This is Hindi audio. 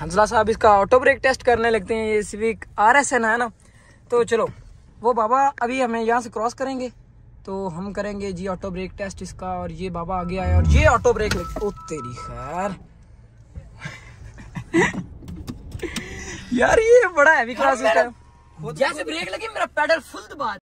हंसला साहब इसका ऑटो ब्रेक टेस्ट करने लगते हैं ये सिविक आर एस एन है ना तो चलो वो बाबा अभी हमें यहाँ से क्रॉस करेंगे तो हम करेंगे जी ऑटो ब्रेक टेस्ट इसका और ये बाबा आगे आया और ये ऑटो ब्रेक ओ तेरी खैर यार ये बड़ा हाँ, हैवी क्लास तो- जैसे ब्रेक लगी मेरा पैडल फुल दबा